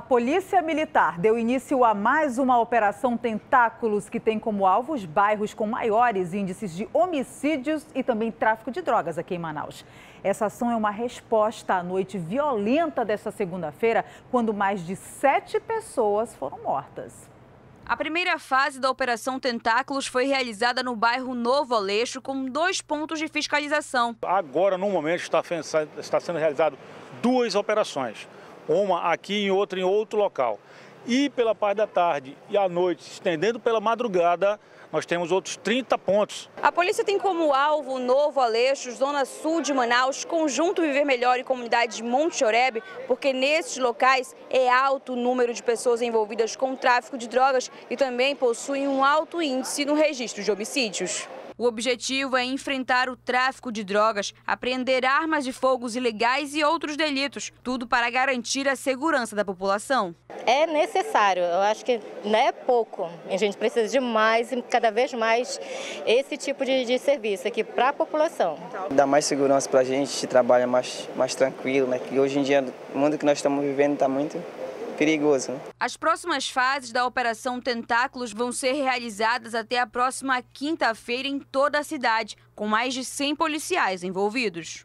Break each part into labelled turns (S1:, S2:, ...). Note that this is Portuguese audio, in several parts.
S1: A Polícia Militar deu início a mais uma operação Tentáculos, que tem como alvo os bairros com maiores índices de homicídios e também tráfico de drogas aqui em Manaus. Essa ação é uma resposta à noite violenta desta segunda-feira, quando mais de sete pessoas foram mortas.
S2: A primeira fase da Operação Tentáculos foi realizada no bairro Novo Aleixo, com dois pontos de fiscalização.
S3: Agora, no momento, está sendo realizado duas operações uma aqui e outra em outro local. E pela parte da tarde e à noite, estendendo pela madrugada, nós temos outros 30 pontos.
S2: A polícia tem como alvo Novo Aleixo, Zona Sul de Manaus, Conjunto Viver Melhor e Comunidade de Monte Oreb, porque nesses locais é alto o número de pessoas envolvidas com tráfico de drogas e também possuem um alto índice no registro de homicídios. O objetivo é enfrentar o tráfico de drogas, apreender armas de fogos ilegais e outros delitos, tudo para garantir a segurança da população. É necessário, eu acho que não né, é pouco. A gente precisa de mais e cada vez mais esse tipo de, de serviço aqui para a população.
S3: Dá mais segurança para a gente, trabalha mais, mais tranquilo, né? Que hoje em dia, o mundo que nós estamos vivendo está muito perigoso.
S2: As próximas fases da Operação Tentáculos vão ser realizadas até a próxima quinta-feira em toda a cidade, com mais de 100 policiais envolvidos.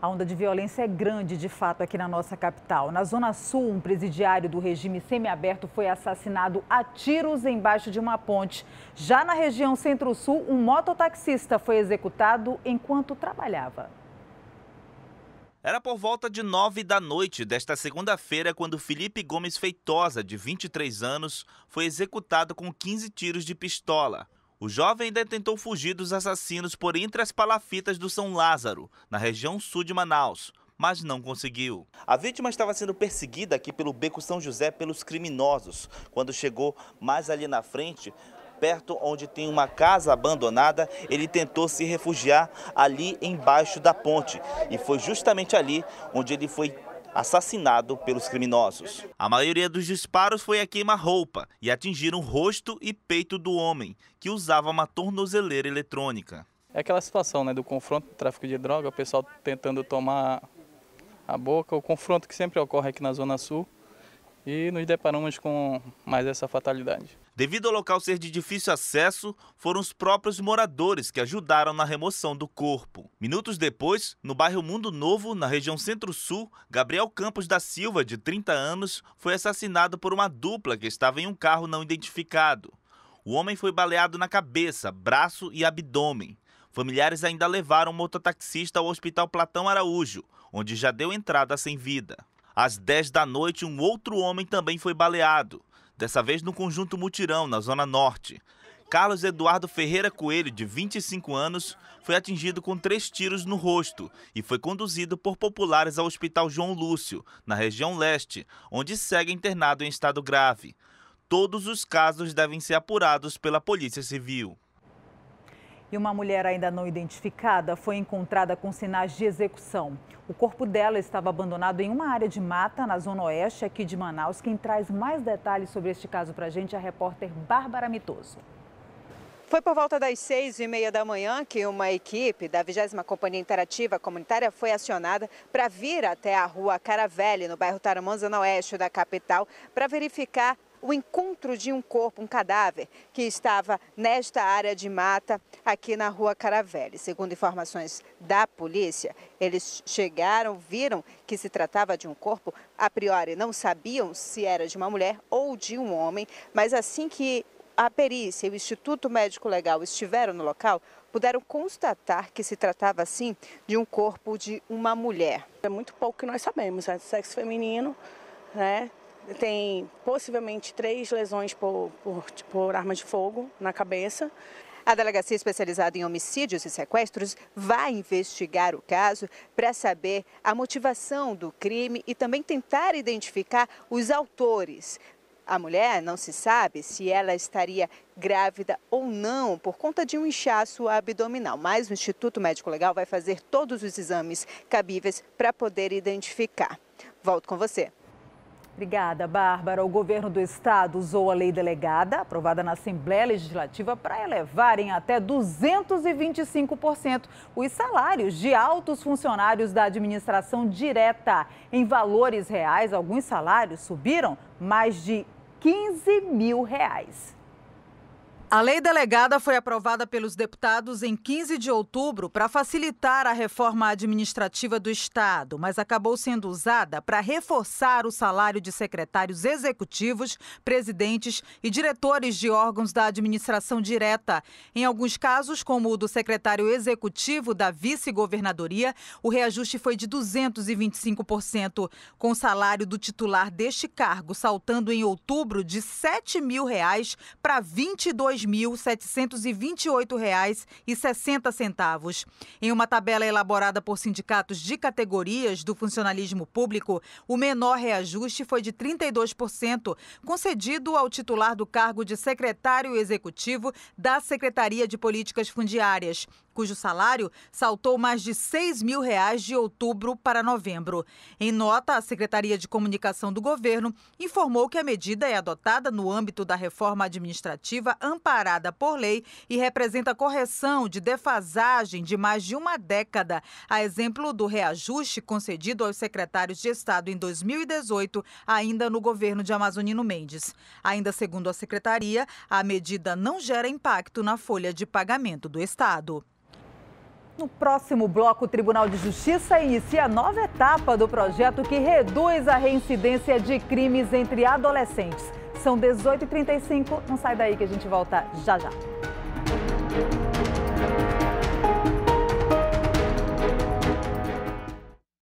S1: A onda de violência é grande, de fato, aqui na nossa capital. Na Zona Sul, um presidiário do regime semiaberto foi assassinado a tiros embaixo de uma ponte. Já na região Centro-Sul, um mototaxista foi executado enquanto trabalhava.
S3: Era por volta de nove da noite desta segunda-feira quando Felipe Gomes Feitosa, de 23 anos, foi executado com 15 tiros de pistola. O jovem ainda tentou fugir dos assassinos por entre as palafitas do São Lázaro, na região sul de Manaus, mas não conseguiu. A vítima estava sendo perseguida aqui pelo Beco São José pelos criminosos. Quando chegou mais ali na frente, perto onde tem uma casa abandonada, ele tentou se refugiar ali embaixo da ponte. E foi justamente ali onde ele foi assassinado pelos criminosos. A maioria dos disparos foi a queima-roupa e atingiram o rosto e peito do homem, que usava uma tornozeleira eletrônica. É aquela situação né, do confronto do tráfico de droga, o pessoal tentando tomar a boca, o confronto que sempre ocorre aqui na Zona Sul. E nos deparamos com mais essa fatalidade. Devido ao local ser de difícil acesso, foram os próprios moradores que ajudaram na remoção do corpo. Minutos depois, no bairro Mundo Novo, na região Centro-Sul, Gabriel Campos da Silva, de 30 anos, foi assassinado por uma dupla que estava em um carro não identificado. O homem foi baleado na cabeça, braço e abdômen. Familiares ainda levaram o mototaxista ao Hospital Platão Araújo, onde já deu entrada sem vida. Às 10 da noite, um outro homem também foi baleado dessa vez no Conjunto Mutirão, na Zona Norte. Carlos Eduardo Ferreira Coelho, de 25 anos, foi atingido com três tiros no rosto e foi conduzido por populares ao Hospital João Lúcio, na região leste, onde segue internado em estado grave. Todos os casos devem ser apurados pela Polícia Civil.
S1: E uma mulher ainda não identificada foi encontrada com sinais de execução. O corpo dela estava abandonado em uma área de mata na zona oeste aqui de Manaus. Quem traz mais detalhes sobre este caso para a gente é a repórter Bárbara Mitoso.
S2: Foi por volta das seis e meia da manhã que uma equipe da 20 Companhia Interativa Comunitária foi acionada para vir até a rua Caravelli, no bairro Taramã, zona oeste da capital, para verificar o encontro de um corpo, um cadáver, que estava nesta área de mata aqui na rua Caravelle. Segundo informações da polícia, eles chegaram, viram que se tratava de um corpo, a priori não sabiam se era de uma mulher ou de um homem, mas assim que a perícia e o Instituto Médico Legal estiveram no local, puderam constatar que se tratava, sim, de um corpo de uma mulher. É muito pouco que nós sabemos, né? sexo feminino, né? tem possivelmente três lesões por, por, por arma de fogo na cabeça. A delegacia especializada em homicídios e sequestros vai investigar o caso para saber a motivação do crime e também tentar identificar os autores. A mulher não se sabe se ela estaria grávida ou não por conta de um inchaço abdominal, mas o Instituto Médico Legal vai fazer todos os exames cabíveis para poder identificar. Volto com você. Obrigada, Bárbara. O governo do estado usou a lei
S1: delegada, aprovada na Assembleia Legislativa, para elevar em até 225% os salários de altos funcionários da administração direta. Em valores reais, alguns salários subiram mais de 15 mil reais. A lei delegada foi aprovada pelos deputados em 15 de outubro para facilitar a reforma administrativa do Estado, mas acabou sendo usada para reforçar o salário de secretários executivos, presidentes e diretores de órgãos da administração direta. Em alguns casos, como o do secretário executivo da vice-governadoria, o reajuste foi de 225%, com o salário do titular deste cargo saltando em outubro de R$ 7 mil para R$ 22 2.728,60. Em uma tabela elaborada por sindicatos de categorias do funcionalismo público, o menor reajuste foi de 32%, concedido ao titular do cargo de secretário executivo da Secretaria de Políticas Fundiárias, cujo salário saltou mais de 6 mil reais de outubro para novembro. Em nota, a Secretaria de Comunicação do governo informou que a medida é adotada no âmbito da reforma administrativa amparada por lei e representa correção de defasagem de mais de uma década, a exemplo do reajuste concedido aos secretários de Estado em 2018, ainda no governo de Amazonino Mendes. Ainda segundo a secretaria, a medida não gera impacto na folha de pagamento do Estado. No próximo bloco, o Tribunal de Justiça inicia a nova etapa do projeto que reduz a reincidência de crimes entre adolescentes. São 18h35. Não sai daí que a gente volta já já.